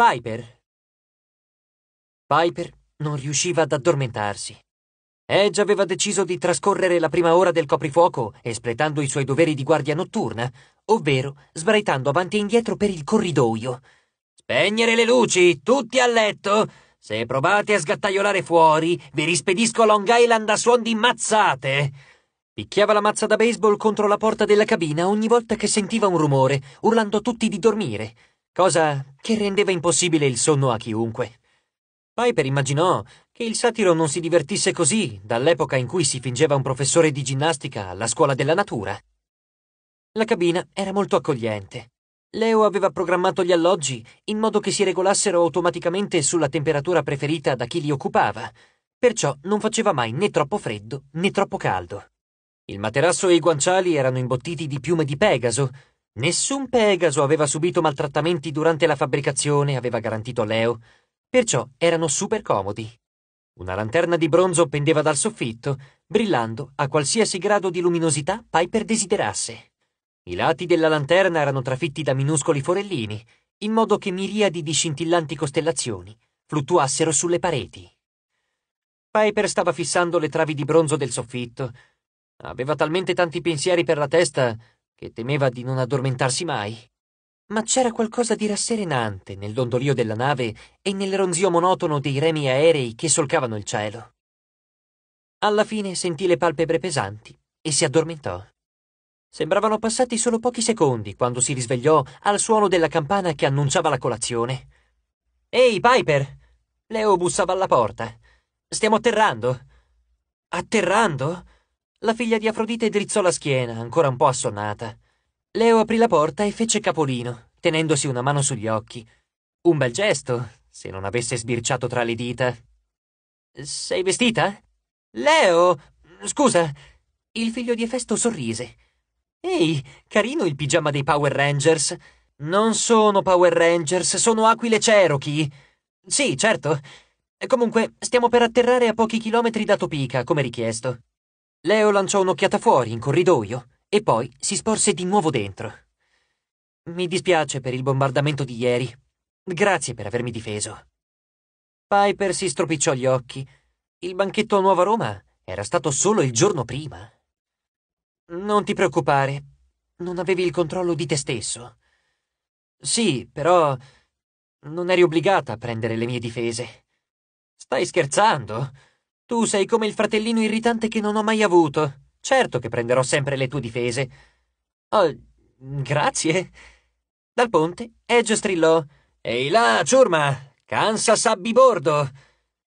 Piper. Piper non riusciva ad addormentarsi. Edge aveva deciso di trascorrere la prima ora del coprifuoco espletando i suoi doveri di guardia notturna, ovvero sbraitando avanti e indietro per il corridoio. Spegnere le luci, tutti a letto! Se provate a sgattaiolare fuori, vi rispedisco a Long Island a suon di mazzate! Picchiava la mazza da baseball contro la porta della cabina ogni volta che sentiva un rumore, urlando a tutti di dormire cosa che rendeva impossibile il sonno a chiunque. Piper immaginò che il satiro non si divertisse così dall'epoca in cui si fingeva un professore di ginnastica alla scuola della natura. La cabina era molto accogliente. Leo aveva programmato gli alloggi in modo che si regolassero automaticamente sulla temperatura preferita da chi li occupava, perciò non faceva mai né troppo freddo né troppo caldo. Il materasso e i guanciali erano imbottiti di piume di Pegaso, Nessun Pegaso aveva subito maltrattamenti durante la fabbricazione, aveva garantito Leo, perciò erano super comodi. Una lanterna di bronzo pendeva dal soffitto, brillando a qualsiasi grado di luminosità Piper desiderasse. I lati della lanterna erano trafitti da minuscoli forellini, in modo che miriadi di scintillanti costellazioni fluttuassero sulle pareti. Piper stava fissando le travi di bronzo del soffitto. Aveva talmente tanti pensieri per la testa che temeva di non addormentarsi mai. Ma c'era qualcosa di rasserenante nel dondolio della nave e nel ronzio monotono dei remi aerei che solcavano il cielo. Alla fine sentì le palpebre pesanti e si addormentò. Sembravano passati solo pochi secondi quando si risvegliò al suono della campana che annunciava la colazione. Ehi, Piper! Leo bussava alla porta. Stiamo atterrando. Atterrando? La figlia di Afrodite drizzò la schiena, ancora un po' assonnata. Leo aprì la porta e fece capolino, tenendosi una mano sugli occhi. Un bel gesto, se non avesse sbirciato tra le dita. Sei vestita? Leo! Scusa! Il figlio di Efesto sorrise. Ehi, carino il pigiama dei Power Rangers. Non sono Power Rangers, sono Aquile Cherokee. Sì, certo. Comunque, stiamo per atterrare a pochi chilometri da Topica, come richiesto. Leo lanciò un'occhiata fuori, in corridoio, e poi si sporse di nuovo dentro. Mi dispiace per il bombardamento di ieri. Grazie per avermi difeso. Piper si stropicciò gli occhi. Il banchetto a Nuova Roma era stato solo il giorno prima. Non ti preoccupare, non avevi il controllo di te stesso. Sì, però non eri obbligata a prendere le mie difese. Stai scherzando? Tu sei come il fratellino irritante che non ho mai avuto. Certo che prenderò sempre le tue difese. Oh, grazie. Dal ponte, Edge strillò: Ehi là, ciurma! Kansas a bibordo!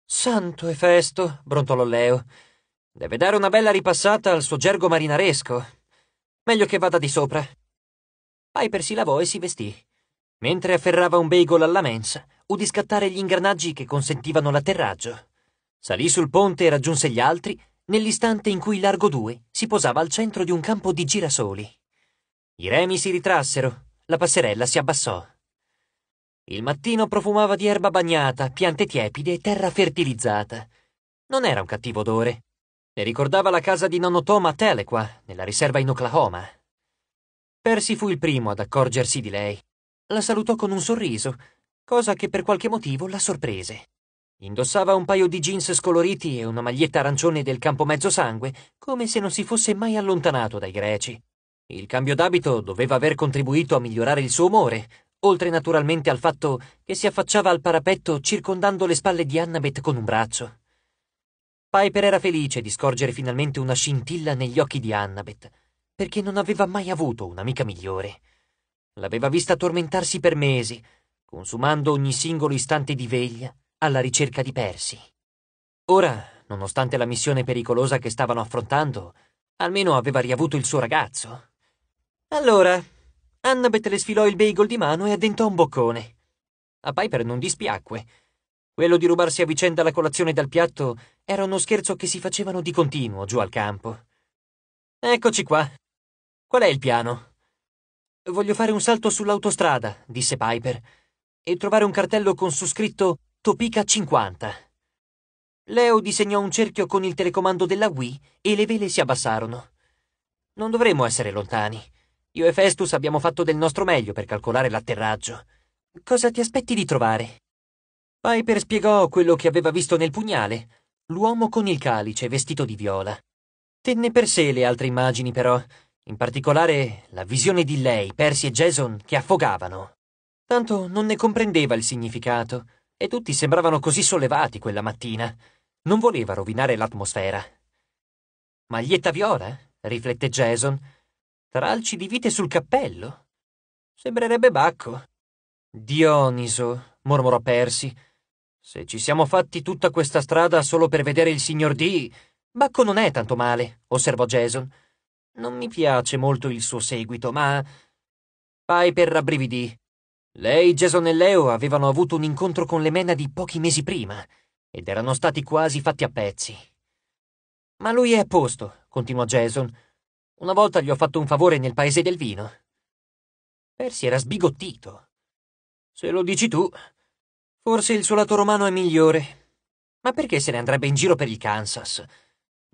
Santo e festo, brontolò Leo. Deve dare una bella ripassata al suo gergo marinaresco. Meglio che vada di sopra. Piper si lavò e si vestì. Mentre afferrava un bagel alla mensa, udì scattare gli ingranaggi che consentivano l'atterraggio. Salì sul ponte e raggiunse gli altri nell'istante in cui Largo 2 si posava al centro di un campo di girasoli. I remi si ritrassero, la passerella si abbassò. Il mattino profumava di erba bagnata, piante tiepide e terra fertilizzata. Non era un cattivo odore. Le ricordava la casa di nonno Tom a Telequa, nella riserva in Oklahoma. Percy fu il primo ad accorgersi di lei. La salutò con un sorriso, cosa che per qualche motivo la sorprese. Indossava un paio di jeans scoloriti e una maglietta arancione del campo mezzosangue, come se non si fosse mai allontanato dai greci. Il cambio d'abito doveva aver contribuito a migliorare il suo umore, oltre naturalmente al fatto che si affacciava al parapetto circondando le spalle di Annabeth con un braccio. Piper era felice di scorgere finalmente una scintilla negli occhi di Annabeth, perché non aveva mai avuto un'amica migliore. L'aveva vista tormentarsi per mesi, consumando ogni singolo istante di veglia, alla ricerca di Percy. Ora, nonostante la missione pericolosa che stavano affrontando, almeno aveva riavuto il suo ragazzo. Allora, Annabeth le sfilò il bagel di mano e addentò un boccone. A Piper non dispiacque. Quello di rubarsi a vicenda la colazione dal piatto era uno scherzo che si facevano di continuo giù al campo. Eccoci qua. Qual è il piano? Voglio fare un salto sull'autostrada, disse Piper, e trovare un cartello con su scritto Pika 50. Leo disegnò un cerchio con il telecomando della Wii e le vele si abbassarono. Non dovremmo essere lontani. Io e Festus abbiamo fatto del nostro meglio per calcolare l'atterraggio. Cosa ti aspetti di trovare? Piper spiegò quello che aveva visto nel pugnale, l'uomo con il calice vestito di viola. Tenne per sé le altre immagini, però, in particolare la visione di lei, Percy e Jason che affogavano. Tanto non ne comprendeva il significato e tutti sembravano così sollevati quella mattina. Non voleva rovinare l'atmosfera. Maglietta viola? riflette Jason. Tralci di vite sul cappello. Sembrerebbe Bacco. Dioniso, mormorò Percy. Se ci siamo fatti tutta questa strada solo per vedere il signor D. Bacco non è tanto male, osservò Jason. Non mi piace molto il suo seguito, ma. Piper rabbrividì. Lei, Jason e Leo avevano avuto un incontro con le Menadi pochi mesi prima ed erano stati quasi fatti a pezzi. Ma lui è a posto, continuò Jason. Una volta gli ho fatto un favore nel paese del vino. Percy era sbigottito. Se lo dici tu, forse il suo lato romano è migliore. Ma perché se ne andrebbe in giro per il Kansas?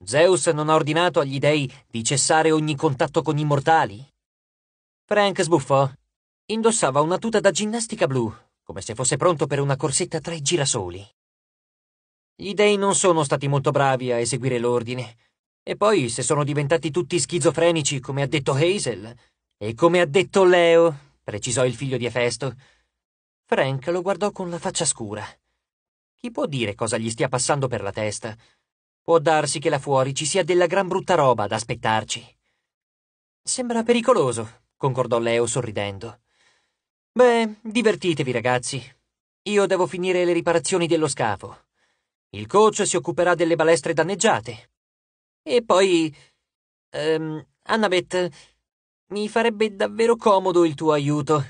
Zeus non ha ordinato agli dei di cessare ogni contatto con i mortali? Frank sbuffò. Indossava una tuta da ginnastica blu, come se fosse pronto per una corsetta tra i girasoli. Gli dei non sono stati molto bravi a eseguire l'ordine. E poi, se sono diventati tutti schizofrenici, come ha detto Hazel, e come ha detto Leo, precisò il figlio di Efesto, Frank lo guardò con la faccia scura. Chi può dire cosa gli stia passando per la testa? Può darsi che là fuori ci sia della gran brutta roba ad aspettarci. Sembra pericoloso, concordò Leo sorridendo. Beh, divertitevi ragazzi. Io devo finire le riparazioni dello scafo. Il coach si occuperà delle balestre danneggiate. E poi... Ehm, Annabeth, mi farebbe davvero comodo il tuo aiuto.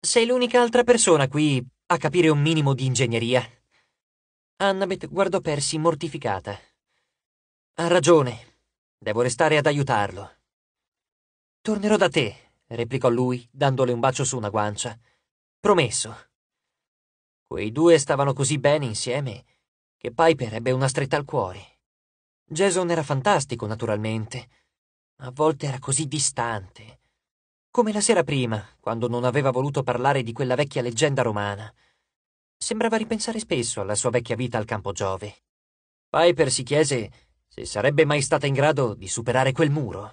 Sei l'unica altra persona qui a capire un minimo di ingegneria. Annabeth guardò Percy mortificata. Ha ragione. Devo restare ad aiutarlo. Tornerò da te, replicò lui, dandole un bacio su una guancia. Promesso. Quei due stavano così bene insieme che Piper ebbe una stretta al cuore. Jason era fantastico, naturalmente. A volte era così distante. Come la sera prima, quando non aveva voluto parlare di quella vecchia leggenda romana. Sembrava ripensare spesso alla sua vecchia vita al campo Giove. Piper si chiese se sarebbe mai stata in grado di superare quel muro.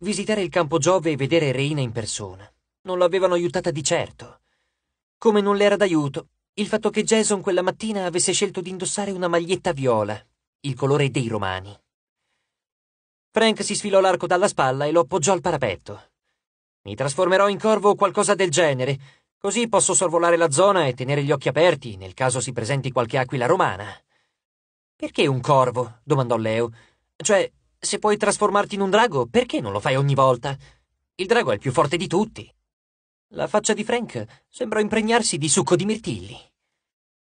Visitare il campo Giove e vedere Reina in persona non l'avevano aiutata di certo. Come non le era d'aiuto il fatto che Jason quella mattina avesse scelto di indossare una maglietta viola, il colore dei romani. Frank si sfilò l'arco dalla spalla e lo appoggiò al parapetto. Mi trasformerò in corvo o qualcosa del genere, così posso sorvolare la zona e tenere gli occhi aperti nel caso si presenti qualche aquila romana. Perché un corvo? domandò Leo. Cioè, se puoi trasformarti in un drago, perché non lo fai ogni volta? Il drago è il più forte di tutti. La faccia di Frank sembra impregnarsi di succo di mirtilli.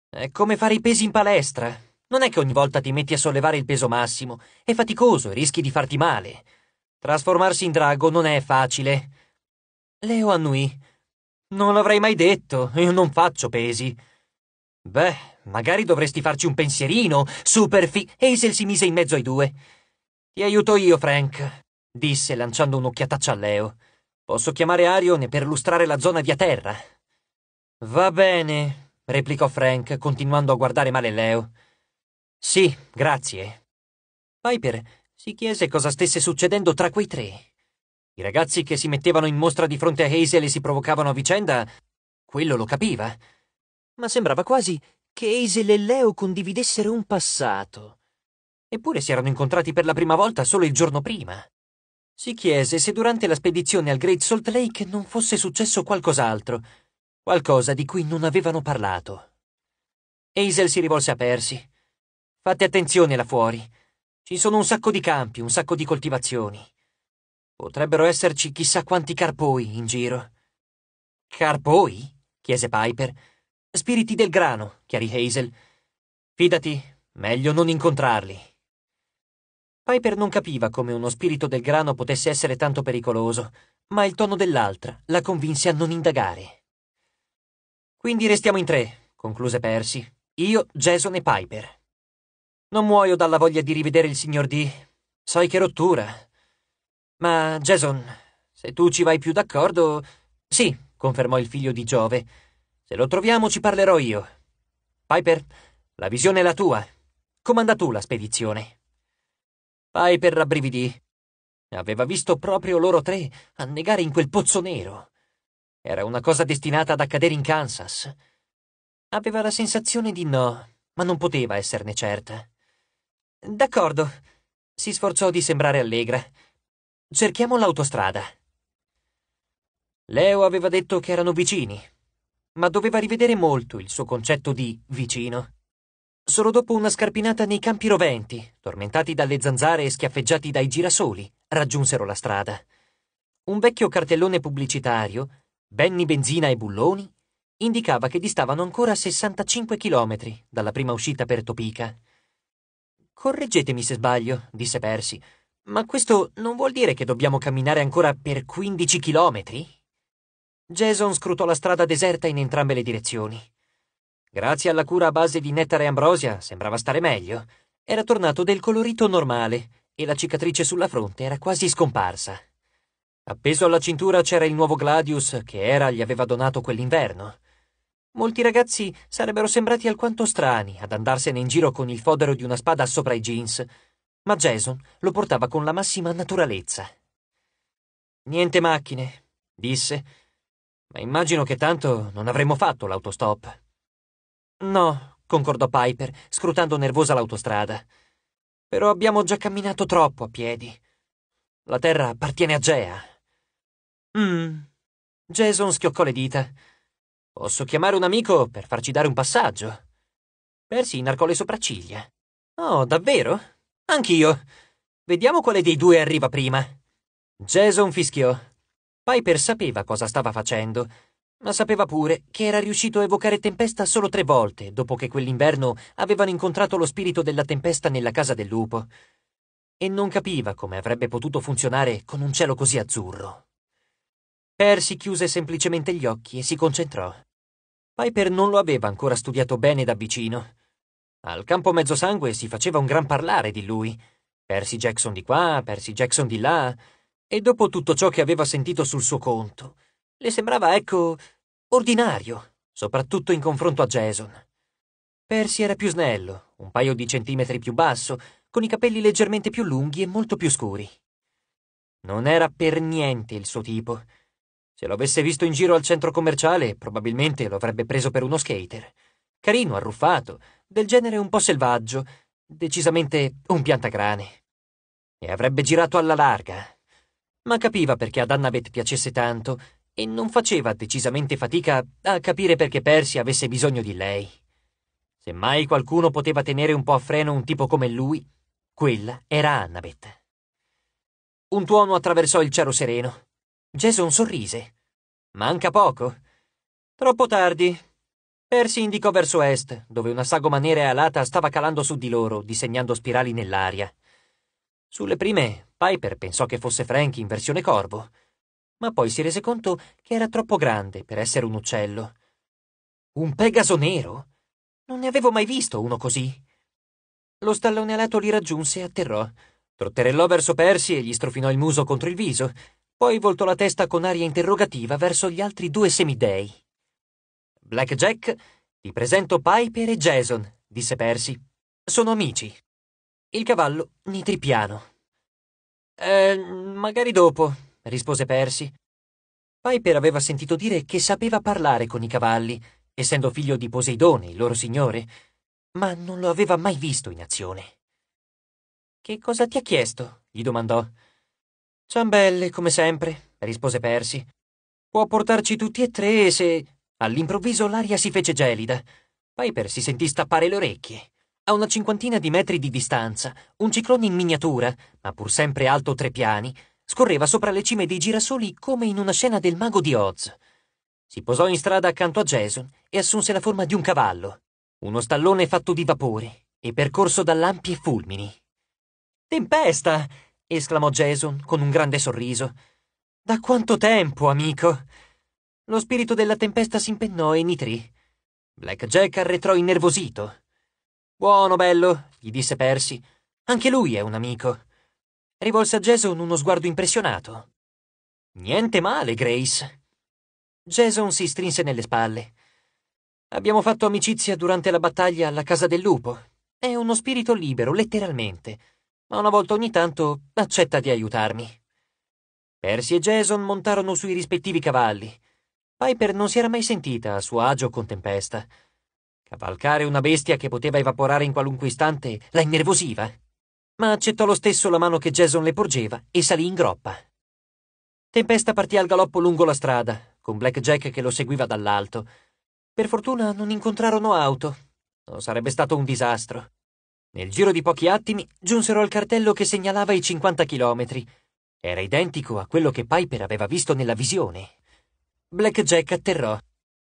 È come fare i pesi in palestra. Non è che ogni volta ti metti a sollevare il peso massimo. È faticoso e rischi di farti male. Trasformarsi in drago non è facile. Leo annui. Non l'avrei mai detto, io non faccio pesi. Beh, magari dovresti farci un pensierino, Super superfi. Hazel si mise in mezzo ai due. Ti aiuto io, Frank, disse lanciando un'occhiataccia a Leo. Posso chiamare Arion per lustrare la zona via terra. Va bene, replicò Frank, continuando a guardare male Leo. Sì, grazie. Piper si chiese cosa stesse succedendo tra quei tre. I ragazzi che si mettevano in mostra di fronte a Hazel e si provocavano a vicenda, quello lo capiva. Ma sembrava quasi che Hazel e Leo condividessero un passato, Eppure si erano incontrati per la prima volta solo il giorno prima. Si chiese se durante la spedizione al Great Salt Lake non fosse successo qualcos'altro, qualcosa di cui non avevano parlato. Hazel si rivolse a Percy. Fate attenzione là fuori. Ci sono un sacco di campi, un sacco di coltivazioni. Potrebbero esserci chissà quanti carpoi in giro. Carpoi? chiese Piper. Spiriti del grano, chiarì Hazel. Fidati, meglio non incontrarli. Piper non capiva come uno spirito del grano potesse essere tanto pericoloso, ma il tono dell'altra la convinse a non indagare. Quindi restiamo in tre, concluse Percy. Io, Jason e Piper. Non muoio dalla voglia di rivedere il signor D. Sai che rottura. Ma, Jason, se tu ci vai più d'accordo... Sì, confermò il figlio di Giove. Se lo troviamo ci parlerò io. Piper, la visione è la tua. Comanda tu la spedizione per rabbrividì. Aveva visto proprio loro tre annegare in quel pozzo nero. Era una cosa destinata ad accadere in Kansas. Aveva la sensazione di no, ma non poteva esserne certa. D'accordo, si sforzò di sembrare allegra. Cerchiamo l'autostrada. Leo aveva detto che erano vicini, ma doveva rivedere molto il suo concetto di vicino solo dopo una scarpinata nei campi roventi, tormentati dalle zanzare e schiaffeggiati dai girasoli, raggiunsero la strada. Un vecchio cartellone pubblicitario, Benny Benzina e Bulloni, indicava che distavano ancora 65 chilometri dalla prima uscita per Topica. Correggetemi se sbaglio, disse Percy, ma questo non vuol dire che dobbiamo camminare ancora per 15 chilometri? Jason scrutò la strada deserta in entrambe le direzioni. Grazie alla cura a base di nettare ambrosia sembrava stare meglio. Era tornato del colorito normale e la cicatrice sulla fronte era quasi scomparsa. Appeso alla cintura c'era il nuovo Gladius che Era gli aveva donato quell'inverno. Molti ragazzi sarebbero sembrati alquanto strani ad andarsene in giro con il fodero di una spada sopra i jeans, ma Jason lo portava con la massima naturalezza. Niente macchine, disse, ma immagino che tanto non avremmo fatto l'autostop. No, concordò Piper, scrutando nervosa l'autostrada. Però abbiamo già camminato troppo a piedi. La terra appartiene a Gea. Mmm. Jason schioccò le dita. Posso chiamare un amico per farci dare un passaggio? Percy inarcò le sopracciglia. Oh, davvero? Anch'io. Vediamo quale dei due arriva prima. Jason fischiò. Piper sapeva cosa stava facendo ma sapeva pure che era riuscito a evocare tempesta solo tre volte dopo che quell'inverno avevano incontrato lo spirito della tempesta nella casa del lupo. E non capiva come avrebbe potuto funzionare con un cielo così azzurro. Percy chiuse semplicemente gli occhi e si concentrò. Piper non lo aveva ancora studiato bene da vicino. Al campo mezzosangue si faceva un gran parlare di lui. Percy Jackson di qua, Percy Jackson di là, e dopo tutto ciò che aveva sentito sul suo conto, le sembrava, ecco, ordinario, soprattutto in confronto a Jason. Percy era più snello, un paio di centimetri più basso, con i capelli leggermente più lunghi e molto più scuri. Non era per niente il suo tipo. Se lo avesse visto in giro al centro commerciale, probabilmente lo avrebbe preso per uno skater. Carino, arruffato, del genere un po' selvaggio, decisamente un piantagrane. E avrebbe girato alla larga. Ma capiva perché ad Annabeth piacesse tanto e non faceva decisamente fatica a capire perché Percy avesse bisogno di lei. Se mai qualcuno poteva tenere un po' a freno un tipo come lui, quella era Annabeth. Un tuono attraversò il cielo sereno. Jason sorrise. Manca poco. Troppo tardi. Percy indicò verso est, dove una sagoma nera e alata stava calando su di loro, disegnando spirali nell'aria. Sulle prime, Piper pensò che fosse Frank in versione corvo ma poi si rese conto che era troppo grande per essere un uccello. Un Pegaso nero? Non ne avevo mai visto uno così. Lo stallone alato li raggiunse e atterrò. Trotterellò verso Persi e gli strofinò il muso contro il viso, poi voltò la testa con aria interrogativa verso gli altri due semidei. Blackjack, ti presento Piper e Jason, disse Persi. Sono amici. Il cavallo nitri piano. Eh, magari dopo, rispose Percy. Piper aveva sentito dire che sapeva parlare con i cavalli, essendo figlio di Poseidone, il loro signore, ma non lo aveva mai visto in azione. Che cosa ti ha chiesto? gli domandò. Ciambelle, come sempre, rispose Percy. Può portarci tutti e tre se. All'improvviso l'aria si fece gelida. Piper si sentì stappare le orecchie. A una cinquantina di metri di distanza, un ciclone in miniatura, ma pur sempre alto tre piani, scorreva sopra le cime dei girasoli come in una scena del mago di Oz. Si posò in strada accanto a Jason e assunse la forma di un cavallo, uno stallone fatto di vapore e percorso da lampi e fulmini. Tempesta! esclamò Jason con un grande sorriso. Da quanto tempo, amico? Lo spirito della tempesta si impennò e nitrì. Black Jack arretrò innervosito. Buono, bello, gli disse Percy. Anche lui è un amico rivolse a Jason uno sguardo impressionato. Niente male, Grace. Jason si strinse nelle spalle. Abbiamo fatto amicizia durante la battaglia alla Casa del Lupo. È uno spirito libero, letteralmente, ma una volta ogni tanto accetta di aiutarmi. Percy e Jason montarono sui rispettivi cavalli. Piper non si era mai sentita a suo agio con Tempesta. Cavalcare una bestia che poteva evaporare in qualunque istante la innervosiva ma accettò lo stesso la mano che Jason le porgeva e salì in groppa. Tempesta partì al galoppo lungo la strada, con Blackjack che lo seguiva dall'alto. Per fortuna non incontrarono auto, Non sarebbe stato un disastro. Nel giro di pochi attimi giunsero al cartello che segnalava i 50 chilometri. Era identico a quello che Piper aveva visto nella visione. Blackjack atterrò.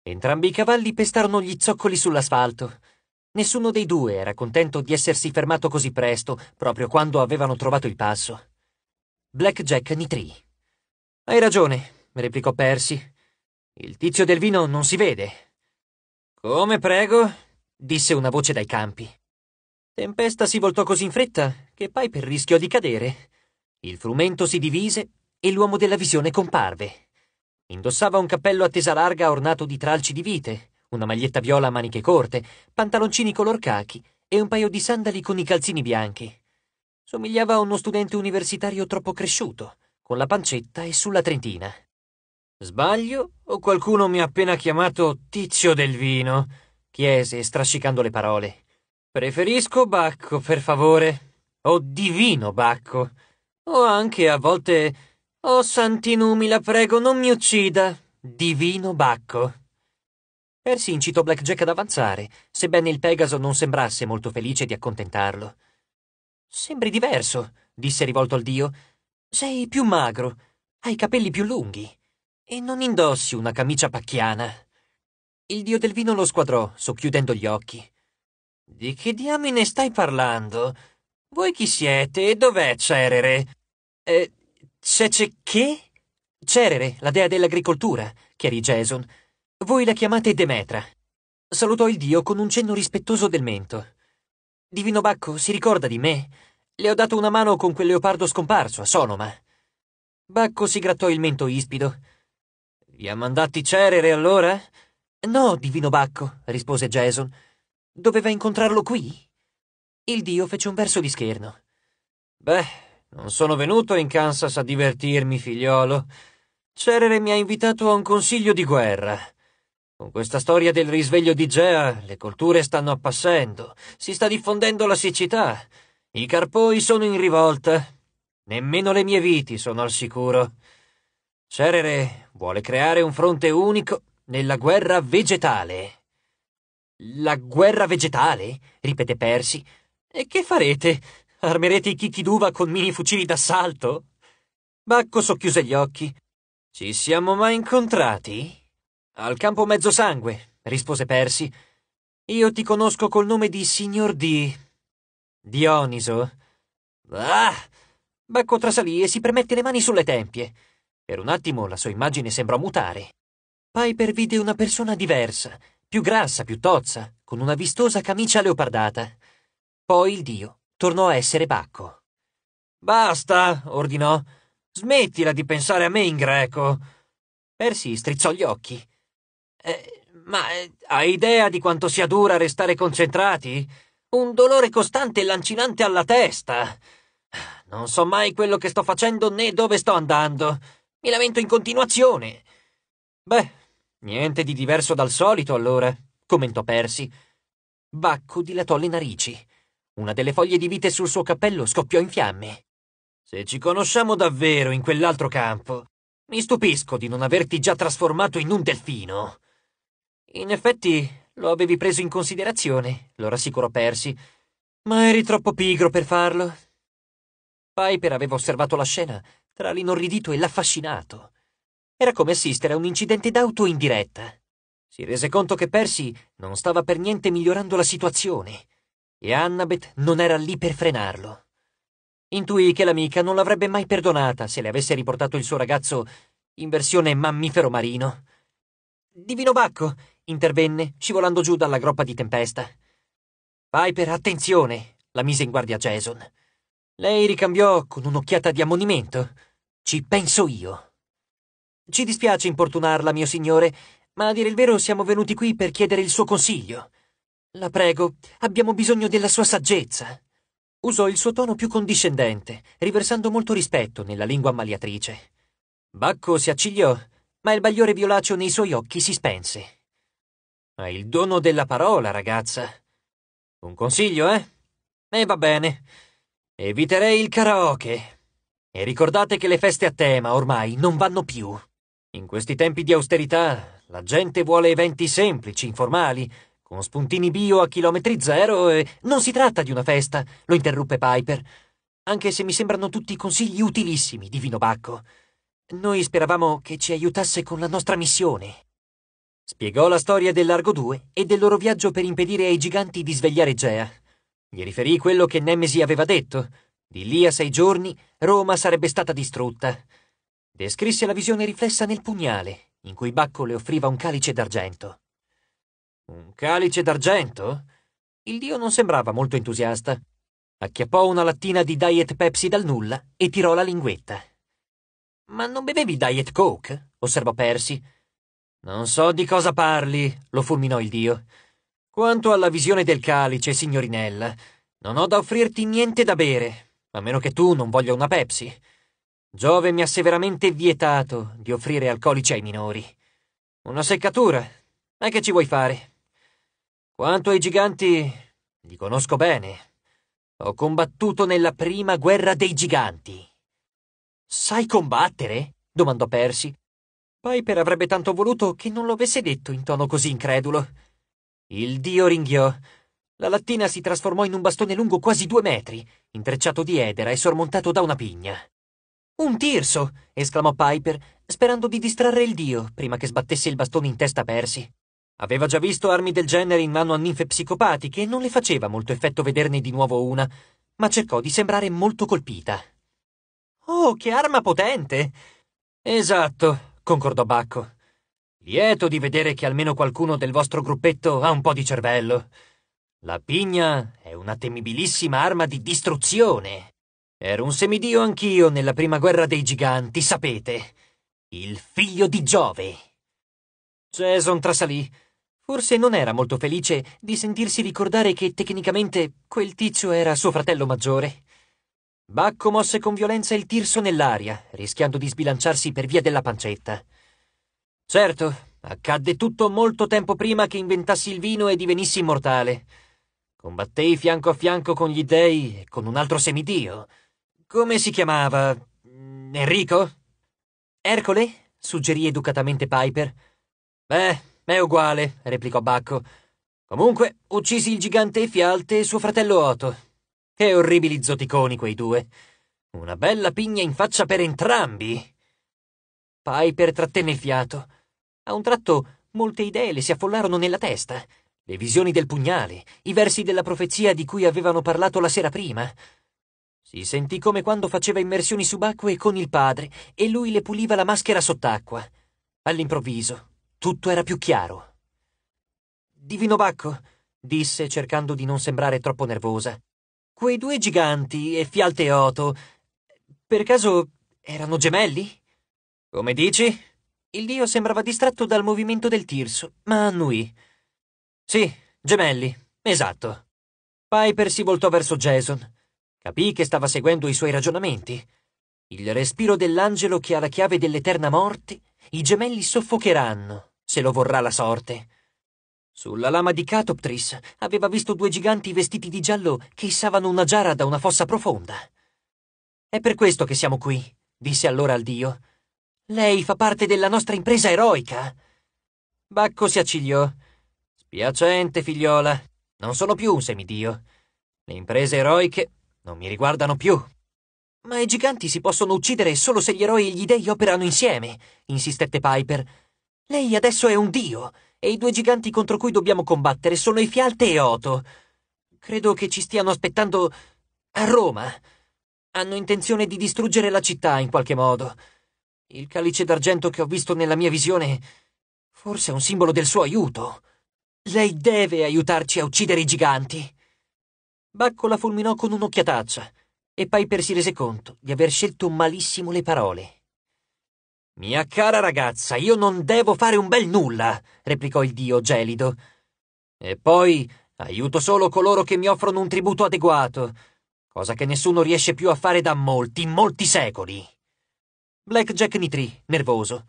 Entrambi i cavalli pestarono gli zoccoli sull'asfalto. Nessuno dei due era contento di essersi fermato così presto, proprio quando avevano trovato il passo. Blackjack nitrì. Hai ragione, replicò Percy. Il tizio del vino non si vede. Come prego? disse una voce dai campi. Tempesta si voltò così in fretta che Piper rischiò di cadere. Il frumento si divise e l'uomo della visione comparve. Indossava un cappello a tesa larga ornato di tralci di vite una maglietta viola a maniche corte, pantaloncini color cachi e un paio di sandali con i calzini bianchi. Somigliava a uno studente universitario troppo cresciuto, con la pancetta e sulla trentina. Sbaglio o qualcuno mi ha appena chiamato Tizio del Vino? chiese, strascicando le parole. Preferisco Bacco, per favore. O divino Bacco. O anche a volte. Oh santi numi, la prego, non mi uccida. Divino Bacco. Percy incitò Blackjack ad avanzare, sebbene il Pegaso non sembrasse molto felice di accontentarlo. Sembri diverso, disse rivolto al dio. Sei più magro, hai i capelli più lunghi e non indossi una camicia pacchiana. Il dio del vino lo squadrò, socchiudendo gli occhi. Di che diamine stai parlando? Voi chi siete e dov'è Cerere? Eh, c'è c'è che? Cerere, la dea dell'agricoltura, chiarì Jason. Voi la chiamate Demetra. Salutò il dio con un cenno rispettoso del mento. Divino Bacco, si ricorda di me? Le ho dato una mano con quel leopardo scomparso a Sonoma. Bacco si grattò il mento ispido. Vi ha mandati Cerere allora? No, divino Bacco, rispose Jason. Doveva incontrarlo qui. Il dio fece un verso di scherno. Beh, non sono venuto in Kansas a divertirmi, figliolo. Cerere mi ha invitato a un consiglio di guerra. Con questa storia del risveglio di Gea, le colture stanno appassendo, si sta diffondendo la siccità, i carpoi sono in rivolta, nemmeno le mie viti sono al sicuro. Cerere vuole creare un fronte unico nella guerra vegetale. La guerra vegetale? ripete Persi. E che farete? Armerete i chicchi d'uva con mini fucili d'assalto? Bacco socchiuse gli occhi. Ci siamo mai incontrati? Al campo Mezzosangue, rispose Percy. Io ti conosco col nome di Signor di. Dioniso? Ah! Bacco trasalì e si premette le mani sulle tempie. Per un attimo la sua immagine sembrò mutare. Piper vide una persona diversa, più grassa, più tozza, con una vistosa camicia leopardata. Poi il dio tornò a essere Bacco. Basta, ordinò. Smettila di pensare a me in greco. Percy strizzò gli occhi. Eh, ma eh, hai idea di quanto sia dura restare concentrati? Un dolore costante e lancinante alla testa. Non so mai quello che sto facendo né dove sto andando. Mi lamento in continuazione. Beh, niente di diverso dal solito allora, commentò Percy. Bacco dilatò le narici. Una delle foglie di vite sul suo cappello scoppiò in fiamme. Se ci conosciamo davvero in quell'altro campo, mi stupisco di non averti già trasformato in un delfino. In effetti lo avevi preso in considerazione, lo rassicurò Percy, ma eri troppo pigro per farlo. Piper aveva osservato la scena tra l'inorridito e l'affascinato. Era come assistere a un incidente d'auto in diretta. Si rese conto che Percy non stava per niente migliorando la situazione e Annabeth non era lì per frenarlo. Intuì che l'amica non l'avrebbe mai perdonata se le avesse riportato il suo ragazzo in versione mammifero marino. Divino Bacco, intervenne, scivolando giù dalla groppa di tempesta. Piper, attenzione! la mise in guardia Jason. Lei ricambiò con un'occhiata di ammonimento. Ci penso io. Ci dispiace importunarla, mio signore, ma a dire il vero siamo venuti qui per chiedere il suo consiglio. La prego, abbiamo bisogno della sua saggezza. Usò il suo tono più condiscendente, riversando molto rispetto nella lingua ammaliatrice. Bacco si accigliò, ma il bagliore violaceo nei suoi occhi si spense. Hai ah, il dono della parola, ragazza. Un consiglio, eh? E eh, va bene. Eviterei il karaoke. E ricordate che le feste a tema ormai non vanno più. In questi tempi di austerità, la gente vuole eventi semplici, informali, con spuntini bio a chilometri zero e... Non si tratta di una festa, lo interruppe Piper, anche se mi sembrano tutti consigli utilissimi, divino Bacco. Noi speravamo che ci aiutasse con la nostra missione. Spiegò la storia dell'Argo 2 e del loro viaggio per impedire ai giganti di svegliare Gea. Gli riferì quello che Nemesi aveva detto. Di lì a sei giorni Roma sarebbe stata distrutta. Descrisse la visione riflessa nel pugnale, in cui Bacco le offriva un calice d'argento. Un calice d'argento? Il dio non sembrava molto entusiasta. Acchiappò una lattina di Diet Pepsi dal nulla e tirò la linguetta. Ma non bevevi Diet Coke? osservò Persi. Non so di cosa parli, lo fulminò il dio. Quanto alla visione del calice, signorinella, non ho da offrirti niente da bere, a meno che tu non voglia una Pepsi. Giove mi ha severamente vietato di offrire alcolici ai minori. Una seccatura, ma che ci vuoi fare? Quanto ai giganti, li conosco bene. Ho combattuto nella prima guerra dei giganti. Sai combattere? domandò Percy, Piper avrebbe tanto voluto che non lo avesse detto in tono così incredulo. Il dio ringhiò. La lattina si trasformò in un bastone lungo quasi due metri, intrecciato di edera e sormontato da una pigna. Un tirso! esclamò Piper, sperando di distrarre il dio prima che sbattesse il bastone in testa a Percy. Aveva già visto armi del genere in mano a ninfe psicopatiche e non le faceva molto effetto vederne di nuovo una, ma cercò di sembrare molto colpita. Oh, che arma potente! Esatto, concordò Bacco. Lieto di vedere che almeno qualcuno del vostro gruppetto ha un po' di cervello. La pigna è una temibilissima arma di distruzione. Ero un semidio anch'io nella prima guerra dei giganti, sapete. Il figlio di Giove. Jason trasalì. Forse non era molto felice di sentirsi ricordare che tecnicamente quel tizio era suo fratello maggiore. Bacco mosse con violenza il tirso nell'aria, rischiando di sbilanciarsi per via della pancetta. Certo, accadde tutto molto tempo prima che inventassi il vino e divenissi immortale. Combattei fianco a fianco con gli dei e con un altro semidio. Come si chiamava? Mm, Enrico? Ercole? suggerì educatamente Piper. Beh, è uguale, replicò Bacco. Comunque, uccisi il gigante Fialte e suo fratello Otto. Che orribili zoticoni quei due. Una bella pigna in faccia per entrambi. Piper trattenne il fiato. A un tratto molte idee le si affollarono nella testa. Le visioni del pugnale, i versi della profezia di cui avevano parlato la sera prima. Si sentì come quando faceva immersioni subacquee con il padre e lui le puliva la maschera sott'acqua. All'improvviso, tutto era più chiaro. Divino Bacco, disse cercando di non sembrare troppo nervosa. Quei due giganti e Fialte Fialteoto, per caso erano gemelli? Come dici? Il dio sembrava distratto dal movimento del tirso, ma annui. Sì, gemelli, esatto. Piper si voltò verso Jason. Capì che stava seguendo i suoi ragionamenti. Il respiro dell'angelo che ha la chiave dell'eterna morte, i gemelli soffocheranno, se lo vorrà la sorte. Sulla lama di Catoptris aveva visto due giganti vestiti di giallo che issavano una giara da una fossa profonda. È per questo che siamo qui, disse allora al dio. Lei fa parte della nostra impresa eroica. Bacco si accigliò. Spiacente, figliola. Non sono più un semidio. Le imprese eroiche non mi riguardano più. Ma i giganti si possono uccidere solo se gli eroi e gli dei operano insieme, insistette Piper. Lei adesso è un dio e i due giganti contro cui dobbiamo combattere sono i Fialte e Oto. Credo che ci stiano aspettando a Roma. Hanno intenzione di distruggere la città in qualche modo. Il calice d'argento che ho visto nella mia visione forse è un simbolo del suo aiuto. Lei deve aiutarci a uccidere i giganti. Bacco la fulminò con un'occhiataccia e Piper si rese conto di aver scelto malissimo le parole. Mia cara ragazza, io non devo fare un bel nulla, replicò il dio gelido. E poi aiuto solo coloro che mi offrono un tributo adeguato, cosa che nessuno riesce più a fare da molti, molti secoli. Blackjack nitrì, nervoso.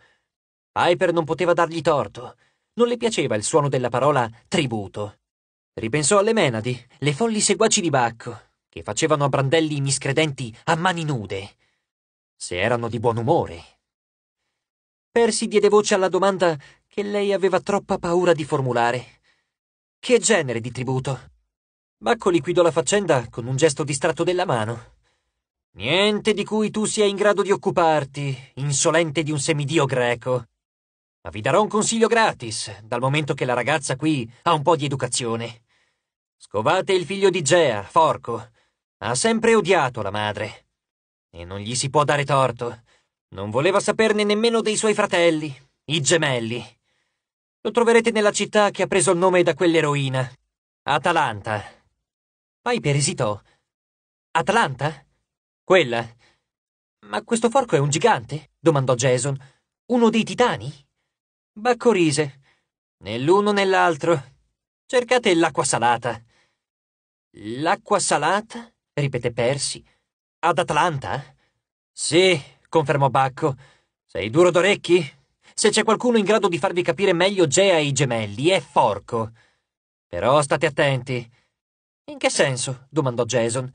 Piper non poteva dargli torto. Non le piaceva il suono della parola tributo. Ripensò alle Menadi, le folli seguaci di Bacco, che facevano a brandelli i miscredenti a mani nude. Se erano di buon umore, Percy diede voce alla domanda che lei aveva troppa paura di formulare. Che genere di tributo? Bacco liquidò la faccenda con un gesto distratto della mano. Niente di cui tu sia in grado di occuparti, insolente di un semidio greco. Ma vi darò un consiglio gratis, dal momento che la ragazza qui ha un po' di educazione. Scovate il figlio di Gea, Forco. Ha sempre odiato la madre. E non gli si può dare torto. Non voleva saperne nemmeno dei suoi fratelli, i gemelli. Lo troverete nella città che ha preso il nome da quell'eroina, Atalanta. Piper esitò. Atalanta? Quella? Ma questo forco è un gigante? domandò Jason. Uno dei titani? Bacco rise. Né l'uno né l'altro. Cercate l'acqua salata. L'acqua salata? ripeté Percy. Ad Atlanta? Sì, confermò Bacco. Sei duro d'orecchi? Se c'è qualcuno in grado di farvi capire meglio Gea e i gemelli, è Forco. Però state attenti. In che senso? domandò Jason.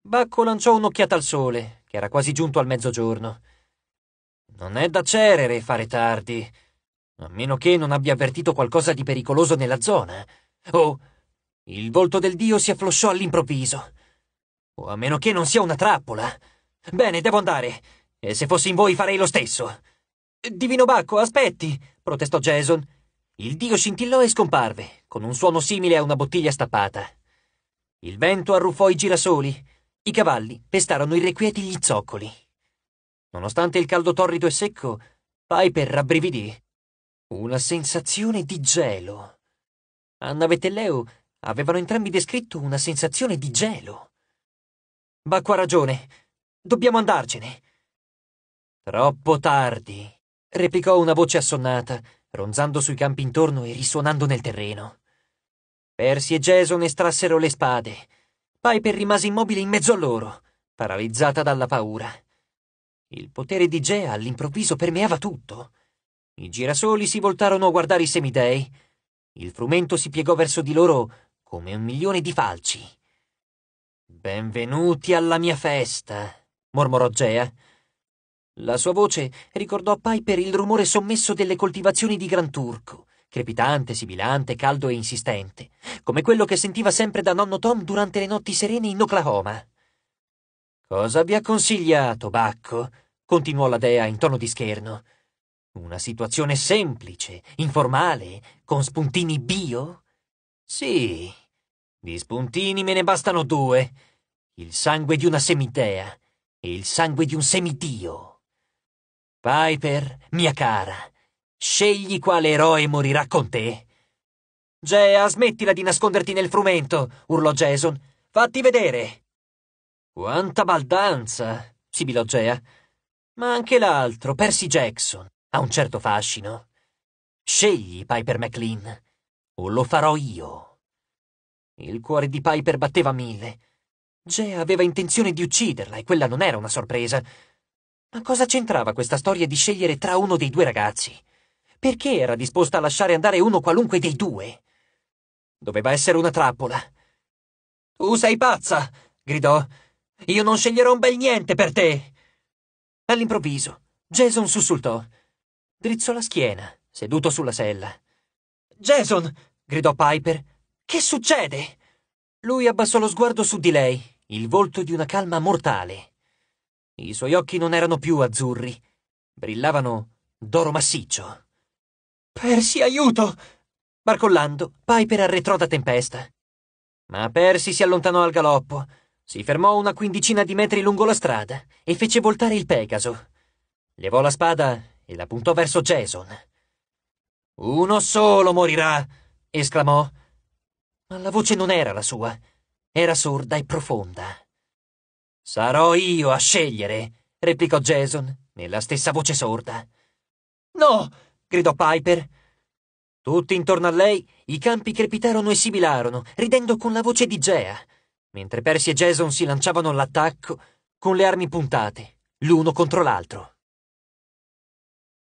Bacco lanciò un'occhiata al sole, che era quasi giunto al mezzogiorno. Non è da cerere fare tardi, a meno che non abbia avvertito qualcosa di pericoloso nella zona. Oh, il volto del dio si afflosciò all'improvviso. O a meno che non sia una trappola. Bene, devo andare. E eh, se fossi in voi farei lo stesso. Divino Bacco, aspetti! protestò Jason. Il dio scintillò e scomparve, con un suono simile a una bottiglia stappata. Il vento arruffò i girasoli. I cavalli pestarono irrequieti gli zoccoli. Nonostante il caldo torrido e secco, Piper rabbrividì. Una sensazione di gelo. Anna Vettelleo avevano entrambi descritto una sensazione di gelo. Bacco ha ragione. Dobbiamo andarcene. Troppo tardi, replicò una voce assonnata, ronzando sui campi intorno e risuonando nel terreno. Percy e Jason estrassero le spade. Piper rimase immobile in mezzo a loro, paralizzata dalla paura. Il potere di Gea all'improvviso permeava tutto. I girasoli si voltarono a guardare i semidei. Il frumento si piegò verso di loro come un milione di falci. Benvenuti alla mia festa, mormorò Gea. La sua voce ricordò a Piper il rumore sommesso delle coltivazioni di Gran Turco, crepitante, sibilante, caldo e insistente, come quello che sentiva sempre da nonno Tom durante le notti serene in Oklahoma. Cosa vi ha consigliato, Bacco? continuò la dea in tono di scherno. Una situazione semplice, informale, con spuntini bio? Sì, di spuntini me ne bastano due. Il sangue di una semidea e il sangue di un semidio. Piper, mia cara, scegli quale eroe morirà con te. Gea, smettila di nasconderti nel frumento, urlò Jason. Fatti vedere. Quanta baldanza, sibilò Gea. Ma anche l'altro, Percy Jackson, ha un certo fascino. Scegli Piper McLean, o lo farò io. Il cuore di Piper batteva mille. Gea aveva intenzione di ucciderla e quella non era una sorpresa. Ma cosa c'entrava questa storia di scegliere tra uno dei due ragazzi? Perché era disposta a lasciare andare uno qualunque dei due? Doveva essere una trappola. Tu sei pazza! gridò. Io non sceglierò un bel niente per te! All'improvviso, Jason sussultò. Drizzò la schiena, seduto sulla sella. Jason! gridò Piper. Che succede? Lui abbassò lo sguardo su di lei, il volto di una calma mortale. I suoi occhi non erano più azzurri, brillavano d'oro massiccio. Persi, aiuto! Barcollando, Piper arretrò da tempesta. Ma Persi si allontanò al galoppo, si fermò una quindicina di metri lungo la strada e fece voltare il Pegaso. Levò la spada e la puntò verso Jason. Uno solo morirà! esclamò. Ma la voce non era la sua, era sorda e profonda. Sarò io a scegliere, replicò Jason, nella stessa voce sorda. No! gridò Piper. Tutti intorno a lei i campi crepitarono e sibilarono, ridendo con la voce di Gea, mentre Percy e Jason si lanciavano all'attacco con le armi puntate, l'uno contro l'altro.